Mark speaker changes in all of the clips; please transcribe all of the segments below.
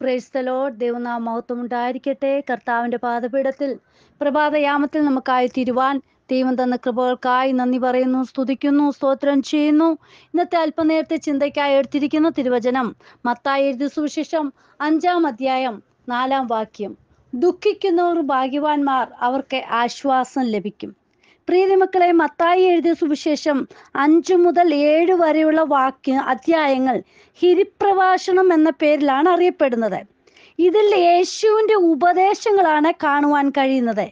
Speaker 1: പ്രേസ്തലോ ദൈവനാ മഹത്വം ഉണ്ടായിരിക്കട്ടെ കർത്താവിന്റെ പാദപീഠത്തിൽ പ്രഭാതയാമത്തിൽ നമുക്കായി തിരുവാൻ ദൈവം തന്ന കൃപകൾക്കായി നന്ദി പറയുന്നു സ്തുതിക്കുന്നു സ്തോത്രം ചെയ്യുന്നു ഇന്നത്തെ അല്പനേരത്തെ ചിന്തയ്ക്കായി എടുത്തിരിക്കുന്ന തിരുവചനം മത്തായി എഴുതി സുവിശേഷം അഞ്ചാം അധ്യായം നാലാം വാക്യം ദുഃഖിക്കുന്നവർ ഭാഗ്യവാന്മാർ അവർക്ക് ആശ്വാസം ലഭിക്കും പ്രീതി മക്കളെ മത്തായി എഴുതിയ സുവിശേഷം അഞ്ചു മുതൽ ഏഴ് വരെയുള്ള വാക്യ അധ്യായങ്ങൾ ഹിരിപ്രഭാഷണം എന്ന പേരിലാണ് അറിയപ്പെടുന്നത് ഇതിൽ യേശുവിൻ്റെ ഉപദേശങ്ങളാണ് കാണുവാൻ കഴിയുന്നത്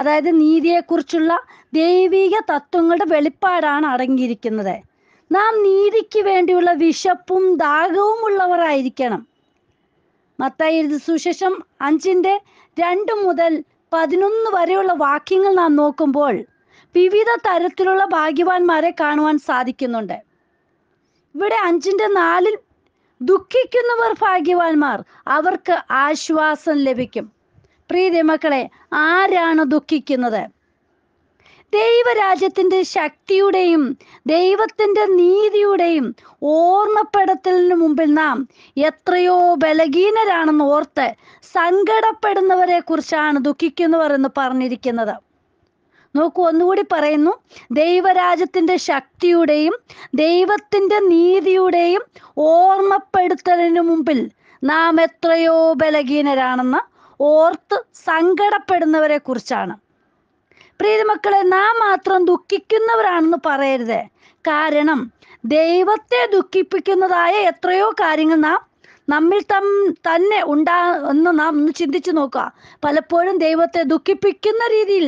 Speaker 1: അതായത് നീതിയെക്കുറിച്ചുള്ള ദൈവിക തത്വങ്ങളുടെ വെളിപ്പാടാണ് അടങ്ങിയിരിക്കുന്നത് നാം നീതിക്ക് വേണ്ടിയുള്ള വിശപ്പും ദാഹവും ഉള്ളവരായിരിക്കണം മത്തായി എഴുതി സുശേഷം അഞ്ചിൻ്റെ രണ്ട് മുതൽ പതിനൊന്ന് വരെയുള്ള വാക്യങ്ങൾ നാം നോക്കുമ്പോൾ വിവിധ തരത്തിലുള്ള ഭാഗ്യവാന്മാരെ കാണുവാൻ സാധിക്കുന്നുണ്ട് ഇവിടെ അഞ്ചിന്റെ നാലിൽ ദുഃഖിക്കുന്നവർ ഭാഗ്യവാന്മാർ അവർക്ക് ആശ്വാസം ലഭിക്കും പ്രീതി മക്കളെ ആരാണ് ദുഃഖിക്കുന്നത് ദൈവരാജ്യത്തിന്റെ ശക്തിയുടെയും ദൈവത്തിന്റെ നീതിയുടെയും ഓർമ്മപ്പെടുത്തലിന് മുമ്പിൽ നാം എത്രയോ ബലഹീനരാണെന്ന് ഓർത്ത് സങ്കടപ്പെടുന്നവരെ കുറിച്ചാണ് ദുഃഖിക്കുന്നവർ എന്ന് പറഞ്ഞിരിക്കുന്നത് നോക്കൂ ഒന്നുകൂടി പറയുന്നു ദൈവരാജ്യത്തിൻ്റെ ശക്തിയുടെയും ദൈവത്തിൻ്റെ നീതിയുടെയും ഓർമ്മപ്പെടുത്തലിനു മുമ്പിൽ നാം എത്രയോ ബലഹീനരാണെന്ന് ഓർത്ത് സങ്കടപ്പെടുന്നവരെ കുറിച്ചാണ് പ്രീതിമക്കളെ നാം മാത്രം ദുഃഖിക്കുന്നവരാണെന്ന് പറയരുത് കാരണം ദൈവത്തെ ദുഃഖിപ്പിക്കുന്നതായ എത്രയോ കാര്യങ്ങൾ നാം നമ്മിൽ തം തന്നെ ഉണ്ടാ എന്ന് നാം ഒന്ന് ചിന്തിച്ചു നോക്കുക പലപ്പോഴും ദൈവത്തെ ദുഃഖിപ്പിക്കുന്ന രീതിയിൽ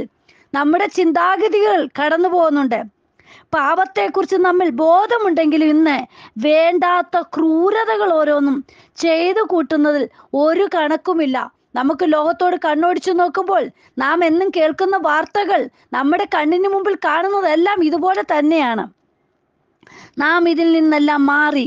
Speaker 1: നമ്മുടെ ചിന്താഗതികൾ കടന്നു പോകുന്നുണ്ട് പാപത്തെക്കുറിച്ച് നമ്മിൽ ബോധമുണ്ടെങ്കിലും ഇന്ന് വേണ്ടാത്ത ക്രൂരതകൾ ഓരോന്നും ചെയ്തു കൂട്ടുന്നതിൽ ഒരു കണക്കുമില്ല നമുക്ക് ലോകത്തോട് കണ്ണോടിച്ചു നോക്കുമ്പോൾ നാം എന്നും കേൾക്കുന്ന വാർത്തകൾ നമ്മുടെ കണ്ണിന് മുമ്പിൽ കാണുന്നതെല്ലാം ഇതുപോലെ തന്നെയാണ് നാം ഇതിൽ നിന്നെല്ലാം മാറി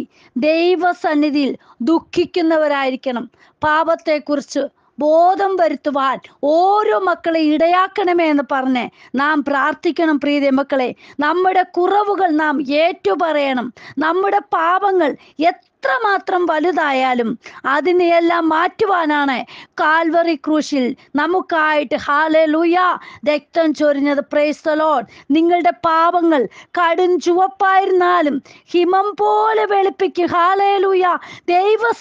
Speaker 1: ദൈവസന്നിധിയിൽ ദുഃഖിക്കുന്നവരായിരിക്കണം പാപത്തെക്കുറിച്ച് ബോധം വരുത്തുവാൻ ഓരോ മക്കളെ ഇടയാക്കണമേ എന്ന് പറഞ്ഞ് നാം പ്രാർത്ഥിക്കണം പ്രീതി മക്കളെ നമ്മുടെ കുറവുകൾ നാം ഏറ്റുപറയണം നമ്മുടെ പാപങ്ങൾ എത്രമാത്രം വലുതായാലും അതിനെയെല്ലാം മാറ്റുവാനാണ് കാൽവറി ക്രൂശിൽ നമുക്കായിട്ട് ഹാലേ ലൂയ രക്തം ചൊരിഞ്ഞത് പ്രേസ്തലോൺ നിങ്ങളുടെ പാപങ്ങൾ കടും ചുവപ്പായിരുന്നാലും ഹിമം പോലെ വെളുപ്പിക്കും ഹാലേ ലൂയ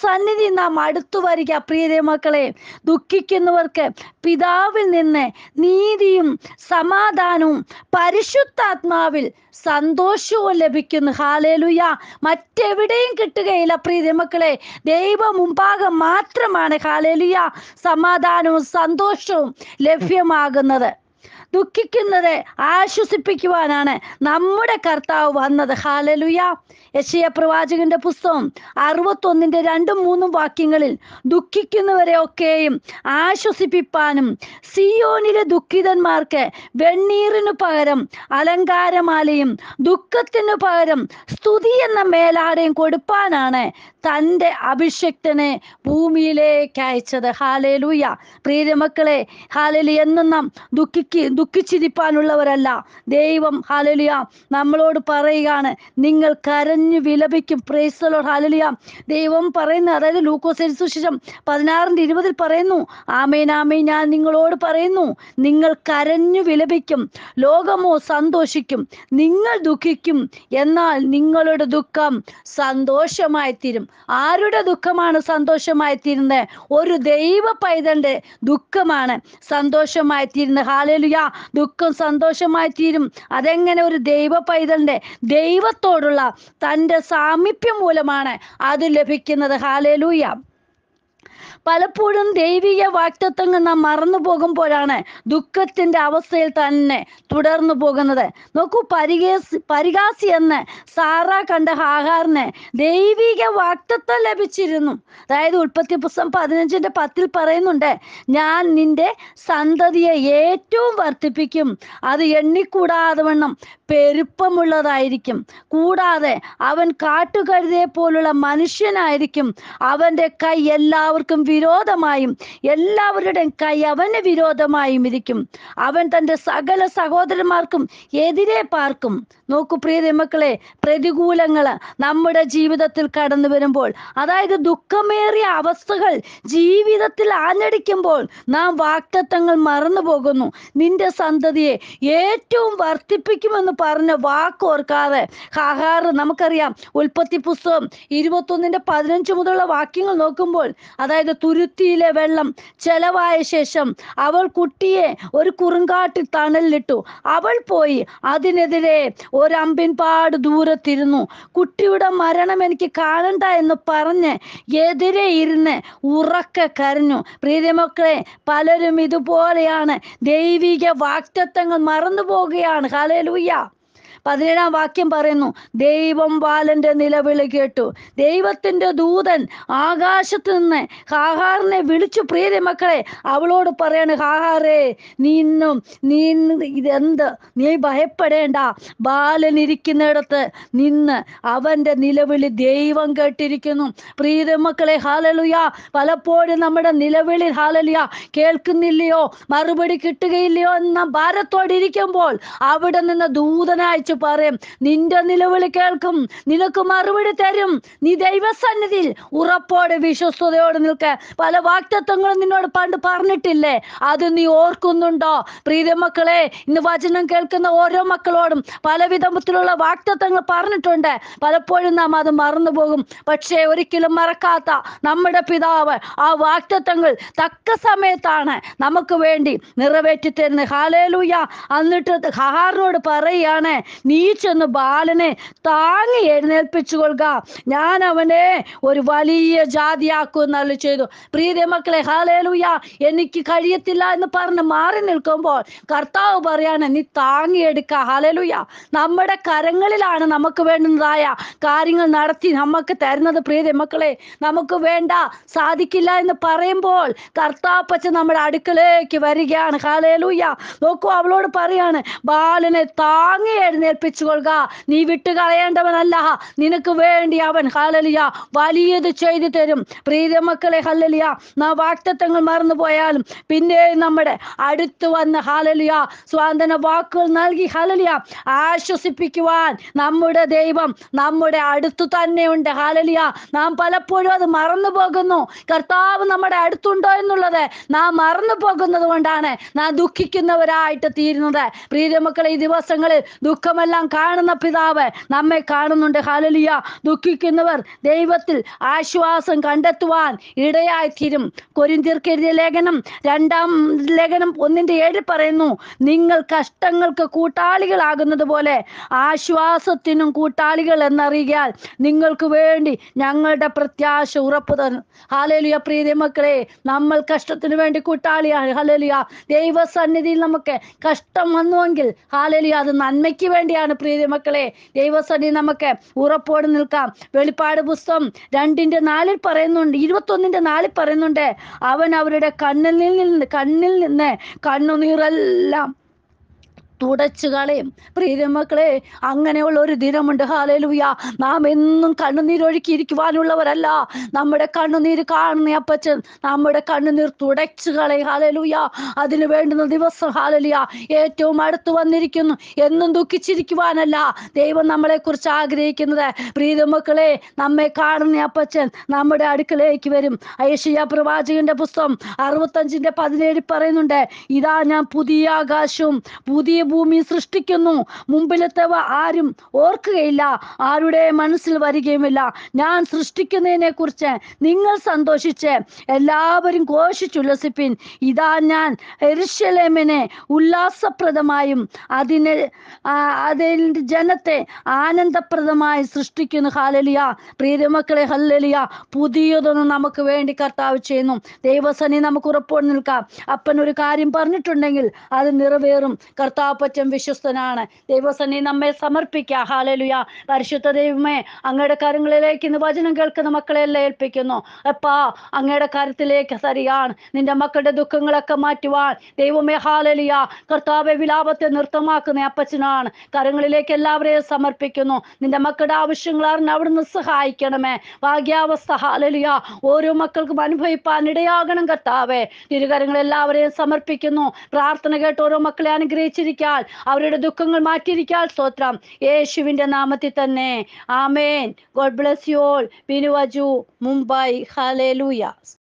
Speaker 1: സന്നിധി നാം അടുത്തു വരിക പ്രിയ മക്കളെ ദുഃഖിക്കുന്നവർക്ക് പിതാവിൽ നിന്ന് നീതിയും സമാധാനവും പരിശുദ്ധാത്മാവിൽ സന്തോഷവും ലഭിക്കുന്നു ഹാലേലുയ മറ്റെവിടെയും കിട്ടുകയില്ല പ്രീതി മക്കളെ ദൈവ മുമ്പാകെ മാത്രമാണ് ഹാലേലുയ സമാധാനവും സന്തോഷവും ലഭ്യമാകുന്നത് ദുഃഖിക്കുന്നവരെ ആശ്വസിപ്പിക്കുവാനാണ് നമ്മുടെ കർത്താവ് വന്നത് ഹാലലുയ യശയ പ്രവാചകന്റെ പുസ്തകം അറുപത്തൊന്നിന്റെ രണ്ടും മൂന്നും വാക്യങ്ങളിൽ ദുഃഖിക്കുന്നവരെ ഒക്കെയും ആശ്വസിപ്പിപ്പാനും സിയോനിലെ ദുഃഖിതന്മാർക്ക് വെണ്ണീറിനു പകരം അലങ്കാരമാലയും ദുഃഖത്തിനു പകരം സ്തുതി എന്ന മേലാടയും കൊടുപ്പാനാണ് തൻ്റെ അഭിഷക്തനെ ഭൂമിയിലേക്ക് അയച്ചത് ഹാലേലൂയ പ്രീരമക്കളെ ഹാലലി എന്നും നാം ദുഃഖിക്ക് ദുഃഖിച്ചിരിപ്പാനുള്ളവരല്ല ദൈവം ഹാലലിയ നമ്മളോട് പറയുകയാണ് നിങ്ങൾ കരഞ്ഞു വിലപിക്കും പ്രേസലോട് ഹാലലിയ ദൈവം പറയുന്ന അതായത് ലൂക്കോസ് സുശേഷം പതിനാറിൻ്റെ ഇരുപതിൽ പറയുന്നു ആമേൻ ആമേൻ ഞാൻ നിങ്ങളോട് പറയുന്നു നിങ്ങൾ കരഞ്ഞു വിലപിക്കും ലോകമോ സന്തോഷിക്കും നിങ്ങൾ ദുഃഖിക്കും എന്നാൽ നിങ്ങളുടെ ദുഃഖം സന്തോഷമായി തീരും ആരുടെ ദുഃഖമാണ് സന്തോഷമായി തീരുന്നത് ഒരു ദൈവ പൈതന്റെ ദുഃഖമാണ് സന്തോഷമായി തീരുന്നത് ഹാലലുയാ ദുഃഖം സന്തോഷമായി തീരും അതെങ്ങനെ ഒരു ദൈവ പൈതലിൻ്റെ ദൈവത്തോടുള്ള തൻ്റെ സാമീപ്യം മൂലമാണ് അത് ലഭിക്കുന്നത് ഹാലേലൂയ പലപ്പോഴും ദൈവിക വാക്തത്വങ്ങൾ നാം മറന്നു പോകുമ്പോഴാണ് ദുഃഖത്തിന്റെ അവസ്ഥയിൽ തന്നെ തുടർന്നു പോകുന്നത് നോക്കൂ പരികേസ് പരിഹാസി എന്ന് സാറ കണ്ട ഹാഹാറിന് ദൈവിക വാക്തത്വം ലഭിച്ചിരുന്നു അതായത് ഉൽപ്പത്തി പുസ്തകം പതിനഞ്ചിന്റെ പത്തിൽ പറയുന്നുണ്ട് ഞാൻ നിന്റെ സന്തതിയെ ഏറ്റവും വർദ്ധിപ്പിക്കും അത് എണ്ണിക്കൂടാതെ വണ്ണം പെരുപ്പമുള്ളതായിരിക്കും കൂടാതെ അവൻ കാട്ടുകഴുതയെ പോലുള്ള മനുഷ്യനായിരിക്കും അവൻ്റെ കൈ എല്ലാവർക്കും വിരോധമായും എല്ലാവരുടെയും കൈ അവന് വിരോധമായും ഇരിക്കും അവൻ തൻ്റെ സകല സഹോദരന്മാർക്കും എതിരെ പാർക്കും നോക്കൂ പ്രിയ മക്കളെ പ്രതികൂലങ്ങൾ നമ്മുടെ ജീവിതത്തിൽ കടന്നു വരുമ്പോൾ അതായത് ദുഃഖമേറിയ അവസ്ഥകൾ ജീവിതത്തിൽ ആഞ്ഞടിക്കുമ്പോൾ നാം വാക്തത്വങ്ങൾ മറന്നു പോകുന്നു നിന്റെ സന്തതിയെ ഏറ്റവും വർദ്ധിപ്പിക്കുമെന്ന് പറഞ്ഞ വാക്ക് ഓർക്കാതെ ഹാഹാറ് നമുക്കറിയാം ഉൽപ്പത്തി പുസ്തകം ഇരുപത്തൊന്നിന്റെ പതിനഞ്ച് മുതലുള്ള വാക്യങ്ങൾ നോക്കുമ്പോൾ അതായത് തുരുത്തിയിലെ വെള്ളം ചെലവായ ശേഷം അവൾ കുട്ടിയെ ഒരു കുറുങ്കാട്ടിൽ തണലിലിട്ടു അവൾ പോയി അതിനെതിരെ ഒരമ്പിൻപാട് ദൂരത്തിരുന്നു കുട്ടിയുടെ മരണം എനിക്ക് കാണണ്ട എന്ന് പറഞ്ഞ് എതിരെ ഇരുന്ന് ഉറക്കെ കരഞ്ഞു പ്രീതിമക്കളെ പലരും ഇതുപോലെയാണ് ദൈവിക വാക്തത്വങ്ങൾ മറന്നു പോവുകയാണ് ഹലലൂയ്യ പതിനേഴാം വാക്യം പറയുന്നു ദൈവം ബാലന്റെ നിലവിളി കേട്ടു ദൈവത്തിന്റെ ദൂതൻ ആകാശത്ത് നിന്ന് ഹാഹാറിനെ വിളിച്ചു പ്രിയരെ മക്കളെ അവളോട് പറയാണ് ഹാഹാറേ നീ നീ ഇതെന്ത് നീ ഭയപ്പെടേണ്ട ബാലൻ ഇരിക്കുന്നിടത്ത് നിന്ന് അവന്റെ നിലവിളി ദൈവം കേട്ടിരിക്കുന്നു പ്രിയരെ മക്കളെ ഹാലലുയ പലപ്പോഴും നമ്മുടെ നിലവിളി ഹാലലുയ കേൾക്കുന്നില്ലയോ മറുപടി കിട്ടുകയില്ലയോ എന്ന ഭാരത്തോടിരിക്കുമ്പോൾ അവിടെ നിന്ന് ദൂതനായി വിളിച്ചു പറയും നിന്റെ നിലവിളി കേൾക്കും നിനക്ക് മറുപടി തരും നീ ദൈവസന്നിധിയിൽ ഉറപ്പോടെ വിശ്വസ്തയോടെ നിൽക്ക പല വാക്തത്വങ്ങളും നിന്നോട് പണ്ട് പറഞ്ഞിട്ടില്ലേ അത് നീ ഓർക്കുന്നുണ്ടോ പ്രീതി മക്കളെ ഇന്ന് വചനം കേൾക്കുന്ന ഓരോ മക്കളോടും പല വിധത്തിലുള്ള വാക്തത്വങ്ങൾ പറഞ്ഞിട്ടുണ്ട് പലപ്പോഴും നാം അത് പോകും പക്ഷേ ഒരിക്കലും മറക്കാത്ത നമ്മുടെ പിതാവ് ആ വാക്തത്വങ്ങൾ തക്ക സമയത്താണ് നമുക്ക് വേണ്ടി നിറവേറ്റി തരുന്നത് ഹാലേലൂയ എന്നിട്ട് ഹഹാറിനോട് പറയുകയാണ് നീ ചെന്ന് ബാലനെ താങ്ങി എഴുന്നേൽപ്പിച്ചു കൊള്ളുക ഞാൻ അവനെ ഒരു വലിയ ജാതിയാക്കുമെന്നല്ല ചെയ്തു പ്രീതി മക്കളെ ഹാലേലൂയ എനിക്ക് കഴിയത്തില്ല എന്ന് പറഞ്ഞ് മാറി നിൽക്കുമ്പോൾ കർത്താവ് പറയാണ് നീ താങ്ങിയെടുക്ക ഹാലേലൂയ നമ്മുടെ കരങ്ങളിലാണ് നമുക്ക് വേണ്ടുന്നതായ കാര്യങ്ങൾ നടത്തി നമുക്ക് തരുന്നത് പ്രീതി മക്കളെ നമുക്ക് വേണ്ട സാധിക്കില്ല എന്ന് പറയുമ്പോൾ കർത്താപ്പച്ച നമ്മുടെ അടുക്കളേക്ക് വരികയാണ് ഹാലേലൂയ നോക്കൂ അവളോട് പറയാണ് ബാലനെ താങ്ങി എഴുന്നേൽ കൊള്ളുക നീ വിട്ടുകളയേണ്ടവനല്ല നിനക്ക് വേണ്ടി അവൻ ഹലലിയ വലിയത് ചെയ്തു തരും പ്രീത മക്കളെ ഹലലിയ നാ വാക്തത്വങ്ങൾ മറന്നു പോയാലും പിന്നെ നമ്മുടെ അടുത്ത് വന്ന് ഹലലിയ സ്വാതന്ത്ര്യ വാക്കുകൾ നൽകി ഹലലിയ ആശ്വസിപ്പിക്കുവാൻ നമ്മുടെ ദൈവം നമ്മുടെ അടുത്തു തന്നെയുണ്ട് ഹാലലിയ നാം പലപ്പോഴും അത് മറന്നു പോകുന്നു കർത്താവ് നമ്മുടെ അടുത്തുണ്ടോ എന്നുള്ളത് നാം മറന്നു പോകുന്നത് കൊണ്ടാണ് നാം ദുഃഖിക്കുന്നവരായിട്ട് തീരുന്നത് പ്രീതമക്കളെ ഈ ദിവസങ്ങളിൽ ദുഃഖം ലോകമെല്ലാം കാണുന്ന പിതാവ് നമ്മെ കാണുന്നുണ്ട് ഹാലലിയ ദുഃഖിക്കുന്നവർ ദൈവത്തിൽ ആശ്വാസം കണ്ടെത്തുവാൻ ഇടയായിത്തീരും കൊരിന്തിർക്കെഴുതിയ ലേഖനം രണ്ടാം ലേഖനം ഒന്നിന്റെ ഏഴിൽ പറയുന്നു നിങ്ങൾ കഷ്ടങ്ങൾക്ക് കൂട്ടാളികളാകുന്നത് പോലെ ആശ്വാസത്തിനും കൂട്ടാളികൾ എന്നറിയാൽ നിങ്ങൾക്ക് വേണ്ടി ഞങ്ങളുടെ പ്രത്യാശ ഉറപ്പ് തന്നു ഹാലലിയ പ്രീതി മക്കളെ നമ്മൾ കഷ്ടത്തിന് വേണ്ടി കൂട്ടാളിയാണ് ഹാലലിയ ദൈവസന്നിധിയിൽ നമുക്ക് കഷ്ടം വന്നുവെങ്കിൽ ഹാലലിയ അത് നന്മയ്ക്ക് വേണ്ടി വേണ്ടിയാണ് പ്രീതി മക്കളെ ദൈവസന്നിധി നമുക്ക് ഉറപ്പോട് നിൽക്കാം വെളിപ്പാട് പുസ്തകം രണ്ടിന്റെ നാലിൽ പറയുന്നുണ്ട് ഇരുപത്തൊന്നിൻ്റെ നാലിൽ പറയുന്നുണ്ട് അവൻ അവരുടെ കണ്ണിൽ നിന്ന് കണ്ണിൽ നിന്ന് കണ്ണുനീറെല്ലാം തുടച്ചു കളയും പ്രീതമക്കളെ അങ്ങനെയുള്ള ഒരു ദിനമുണ്ട് ഹാലലുയ നാം എന്നും കണ്ണുനീരൊഴുക്കിയിരിക്കുവാനുള്ളവരല്ല നമ്മുടെ കണ്ണുനീര് കാണുന്ന അപ്പച്ചൻ നമ്മുടെ കണ്ണുനീർ തുടച്ചു കളയും ഹാലലുയ അതിന് വേണ്ടുന്ന ദിവസം ഹാലലിയ ഏറ്റവും അടുത്ത് വന്നിരിക്കുന്നു എന്നും ദുഃഖിച്ചിരിക്കുവാനല്ല ദൈവം നമ്മളെ കുറിച്ച് ആഗ്രഹിക്കുന്നത് പ്രീതമക്കളെ നമ്മെ കാണുന്ന അപ്പച്ചൻ നമ്മുടെ അടുക്കളയിലേക്ക് വരും ഐഷിയ പ്രവാചകന്റെ പുസ്തകം അറുപത്തഞ്ചിന്റെ പതിനേഴ് പറയുന്നുണ്ട് ഇതാ ഞാൻ പുതിയ ആകാശവും പുതിയ ഭൂമി സൃഷ്ടിക്കുന്നു മുമ്പിലത്തവ ആരും ഓർക്കുകയില്ല ആരുടെ മനസ്സിൽ വരികയുമില്ല ഞാൻ സൃഷ്ടിക്കുന്നതിനെ കുറിച്ച് നിങ്ങൾ സന്തോഷിച്ച് എല്ലാവരും ഘോഷിച്ചുല്ലസിപ്പിൻ ഇതാ ഞാൻ എരിശലേമിനെ ഉല്ലാസപ്രദമായും അതിനെ അതിൻ്റെ ജനത്തെ ആനന്ദപ്രദമായി സൃഷ്ടിക്കുന്നു ഹാലലിയ പ്രിയമക്കളെ ഹല്ലലിയ പുതിയതൊന്നും നമുക്ക് വേണ്ടി കർത്താവ് ചെയ്യുന്നു ദൈവസനി നമുക്ക് ഉറപ്പോടെ നിൽക്കാം അപ്പൻ ഒരു കാര്യം പറഞ്ഞിട്ടുണ്ടെങ്കിൽ അത് നിറവേറും കർത്താവ് എല്ലാപ്പറ്റും വിശ്വസ്തനാണ് ദൈവസന്നി നമ്മെ സമർപ്പിക്കുക ഹാലലുയ പരിശുദ്ധ ദൈവമേ അങ്ങയുടെ കാര്യങ്ങളിലേക്ക് ഇന്ന് വചനം കേൾക്കുന്ന മക്കളെ എല്ലാം ഏൽപ്പിക്കുന്നു അപ്പാ അങ്ങയുടെ കാര്യത്തിലേക്ക് സരിയാണ് നിന്റെ മക്കളുടെ ദുഃഖങ്ങളൊക്കെ മാറ്റുവാൻ ദൈവമേ ഹാലലിയ കർത്താവെ വിലാപത്തെ നൃത്തമാക്കുന്ന അപ്പച്ചനാണ് കരങ്ങളിലേക്ക് എല്ലാവരെയും സമർപ്പിക്കുന്നു നിന്റെ മക്കളുടെ ആവശ്യങ്ങൾ അറിഞ്ഞ് അവിടുന്ന് സഹായിക്കണമേ ഭാഗ്യാവസ്ഥ ഹാലലിയ ഓരോ മക്കൾക്കും അനുഭവിപ്പാൻ ഇടയാകണം കർത്താവെ തിരുകരങ്ങൾ എല്ലാവരെയും സമർപ്പിക്കുന്നു പ്രാർത്ഥന കേട്ട് ഓരോ മക്കളെ അനുഗ്രഹിച്ചിരിക്കുക മാറ്റിയിരിക്കാൽ അവരുടെ ദുഃഖങ്ങൾ മാറ്റിയിരിക്കാൽ സ്തോത്രം യേശുവിൻ്റെ നാമത്തിൽ തന്നെ ആമേൻ ഗോഡ് ബ്ലസ് യു ഓൾ ബിനുവജു മുംബൈ ഹലേലൂയ